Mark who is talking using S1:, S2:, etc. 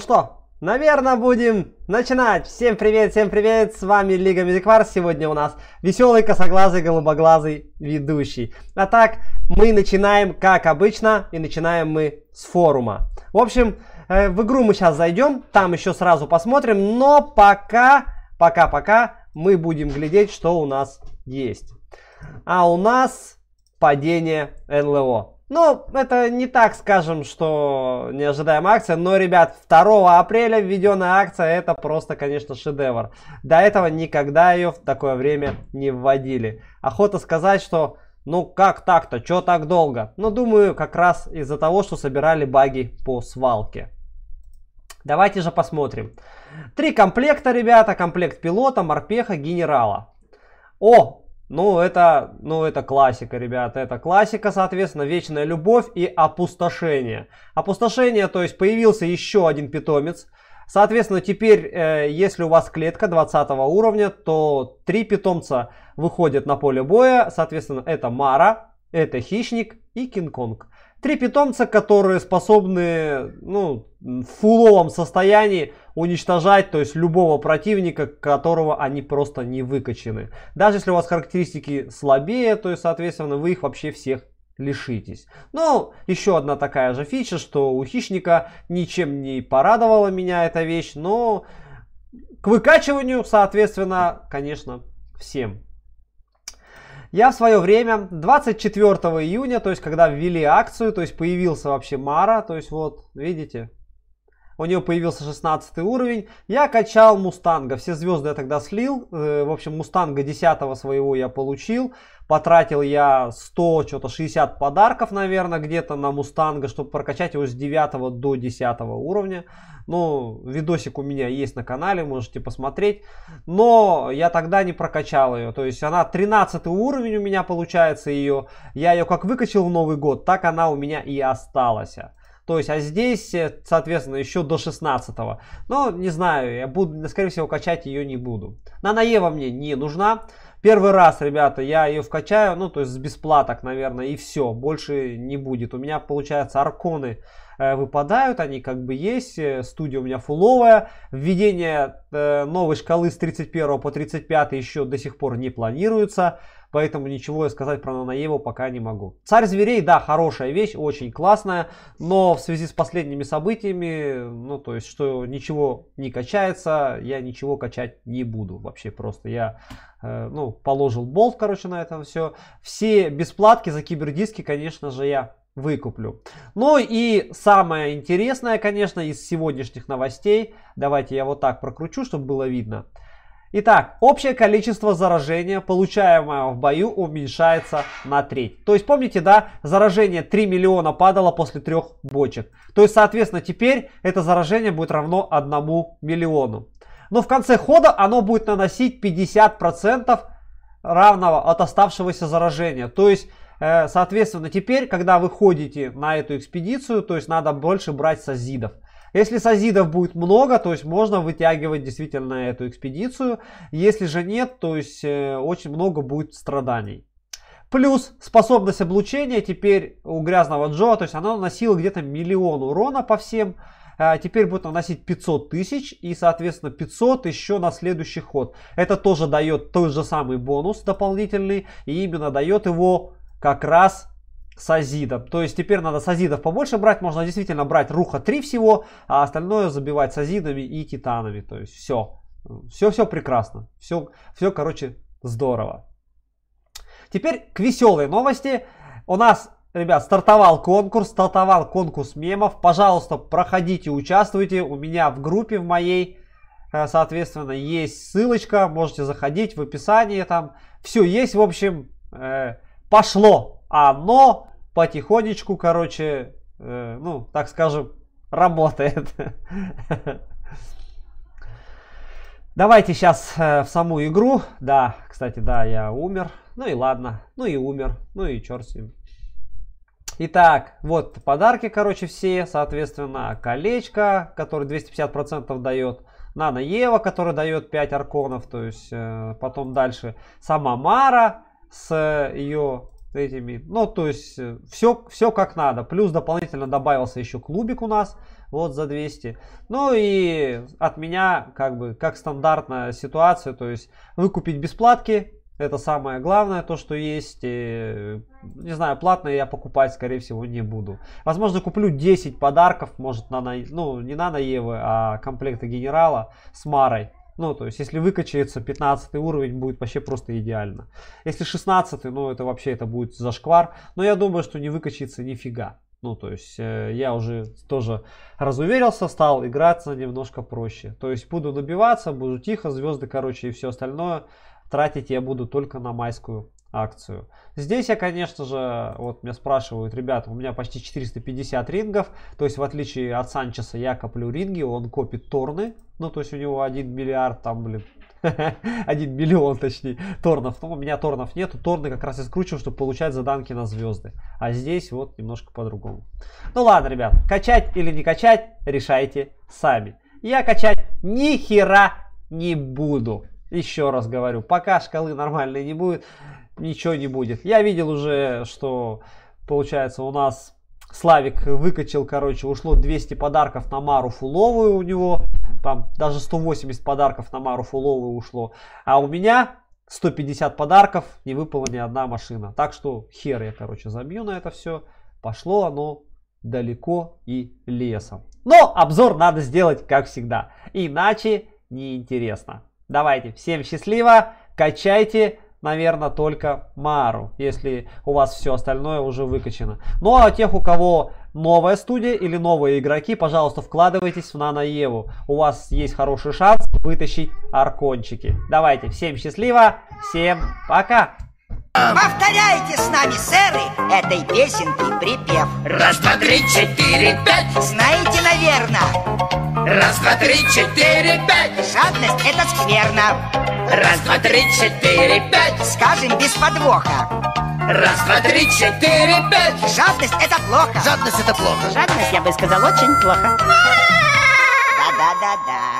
S1: что, наверное, будем начинать. Всем привет, всем привет, с вами Лига Медиквар. Сегодня у нас веселый, косоглазый, голубоглазый ведущий. А так, мы начинаем, как обычно, и начинаем мы с форума. В общем, э, в игру мы сейчас зайдем, там еще сразу посмотрим, но пока, пока-пока мы будем глядеть, что у нас есть. А у нас падение НЛО. Ну, это не так, скажем, что неожидаемая акция, но, ребят, 2 апреля введенная акция, это просто, конечно, шедевр. До этого никогда ее в такое время не вводили. Охота сказать, что ну как так-то, что так долго? Но ну, думаю, как раз из-за того, что собирали баги по свалке. Давайте же посмотрим. Три комплекта, ребята. Комплект пилота, морпеха, генерала. О, ну, это, ну, это классика, ребята. Это классика, соответственно, вечная любовь и опустошение. Опустошение, то есть появился еще один питомец. Соответственно, теперь, э, если у вас клетка 20 уровня, то три питомца выходят на поле боя. Соответственно, это Мара, это Хищник и Кинг-Конг. Три питомца, которые способны, ну, в фуловом состоянии уничтожать, то есть любого противника, которого они просто не выкачены. Даже если у вас характеристики слабее, то есть, соответственно, вы их вообще всех лишитесь. Ну, еще одна такая же фича, что у хищника ничем не порадовала меня эта вещь, но к выкачиванию, соответственно, конечно, всем я в свое время 24 июня, то есть когда ввели акцию, то есть появился вообще Мара, то есть вот, видите, у нее появился 16 уровень. Я качал Мустанга, все звезды я тогда слил. Э, в общем, Мустанга 10 своего я получил. Потратил я 100, что-то 60 подарков, наверное, где-то на Мустанга, чтобы прокачать его с 9 до 10 уровня. Ну, видосик у меня есть на канале, можете посмотреть. Но я тогда не прокачал ее. То есть она 13 уровень у меня получается ее. Я ее как выкачал в Новый год, так она у меня и осталась. То есть, а здесь, э, соответственно, еще до 16 -го. Но, не знаю, я буду, скорее всего, качать ее не буду. Нано Ева мне не нужна. Первый раз, ребята, я ее вкачаю, ну, то есть, с бесплаток, наверное, и все. Больше не будет. У меня, получается, арконы э, выпадают, они как бы есть, э, студия у меня фуловая, введение э, новой шкалы с 31 по 35 еще до сих пор не планируется, Поэтому ничего я сказать про Нанаеву пока не могу. Царь зверей, да, хорошая вещь, очень классная. Но в связи с последними событиями, ну то есть, что ничего не качается, я ничего качать не буду. Вообще просто я э, ну, положил болт, короче, на это все. Все бесплатки за кибердиски, конечно же, я выкуплю. Ну и самое интересное, конечно, из сегодняшних новостей. Давайте я вот так прокручу, чтобы было видно. Итак, общее количество заражения, получаемое в бою, уменьшается на треть. То есть, помните, да, заражение 3 миллиона падало после трех бочек. То есть, соответственно, теперь это заражение будет равно 1 миллиону. Но в конце хода оно будет наносить 50% равного от оставшегося заражения. То есть, э, соответственно, теперь, когда вы ходите на эту экспедицию, то есть надо больше брать сазидов. Если созидов будет много, то есть можно вытягивать действительно эту экспедицию. Если же нет, то есть э, очень много будет страданий. Плюс способность облучения теперь у грязного Джоа, то есть она наносила где-то миллион урона по всем. А теперь будет наносить 500 тысяч и, соответственно, 500 еще на следующий ход. Это тоже дает тот же самый бонус дополнительный и именно дает его как раз сазидов. То есть теперь надо сазидов побольше брать. Можно действительно брать руха 3 всего, а остальное забивать сазидами и титанами. То есть все. Все-все прекрасно. Все, все, короче, здорово. Теперь к веселой новости. У нас Ребят, стартовал конкурс, стартовал конкурс мемов. Пожалуйста, проходите, участвуйте. У меня в группе в моей, э, соответственно, есть ссылочка. Можете заходить в описании там. Все есть, в общем, э, пошло оно потихонечку, короче, э, ну, так скажем, работает. Давайте сейчас э, в саму игру. Да, кстати, да, я умер. Ну и ладно. Ну и умер. Ну и черт с ним. Итак, вот подарки, короче, все. Соответственно, колечко, которое 250% дает. Нана Ева, которая дает 5 арконов. То есть, э, потом дальше сама Мара с э, ее этими. Ну, то есть, все, э, все как надо. Плюс дополнительно добавился еще клубик у нас, вот за 200. Ну и от меня, как бы, как стандартная ситуация, то есть, выкупить бесплатки, это самое главное, то, что есть. Э, не знаю, платное я покупать, скорее всего, не буду. Возможно, куплю 10 подарков, может, на, ну, не на Наевы, а комплекта генерала с Марой. Ну, то есть, если выкачается 15 уровень, будет вообще просто идеально. Если 16, ну, это вообще это будет зашквар. Но я думаю, что не выкачается нифига. Ну, то есть, э, я уже тоже разуверился, стал играться немножко проще. То есть, буду набиваться, буду тихо, звезды, короче, и все остальное тратить я буду только на майскую акцию. Здесь я, конечно же, вот меня спрашивают, ребята, у меня почти 450 рингов, то есть в отличие от Санчеса я коплю ринги, он копит торны, ну то есть у него 1 миллиард там, блин, 1 миллион, точнее, торнов. Но у меня торнов нету. Торны как раз и скручиваю, чтобы получать заданки на звезды. А здесь вот немножко по-другому. Ну ладно, ребят, качать или не качать, решайте сами. Я качать ни хера не буду. Еще раз говорю, пока шкалы нормальные не будет, ничего не будет. Я видел уже, что получается у нас Славик выкачал, короче, ушло 200 подарков на Мару Фуловую у него. Там даже 180 подарков на Мару Фуловую ушло. А у меня 150 подарков, не выпала ни одна машина. Так что хер я, короче, забью на это все. Пошло оно далеко и лесом. Но обзор надо сделать, как всегда. Иначе неинтересно. Давайте, всем счастливо, качайте, наверное, только Мару, если у вас все остальное уже выкачено. Ну а тех, у кого новая студия или новые игроки, пожалуйста, вкладывайтесь в Нанаеву. У вас есть хороший шанс вытащить аркончики. Давайте, всем счастливо, всем пока! Повторяйте с нами, сэры, этой песенки припев. Раз, два, три, четыре, пять. Знаете, наверное. Раз, два, три, четыре, пять. Жадность – это скверно. Раз, два, три, четыре, пять Скажем без подвоха Раз, два, три, четыре, пять Жадность это плохо Жадность это плохо Жадность, я бы сказал, очень плохо Да-да-да-да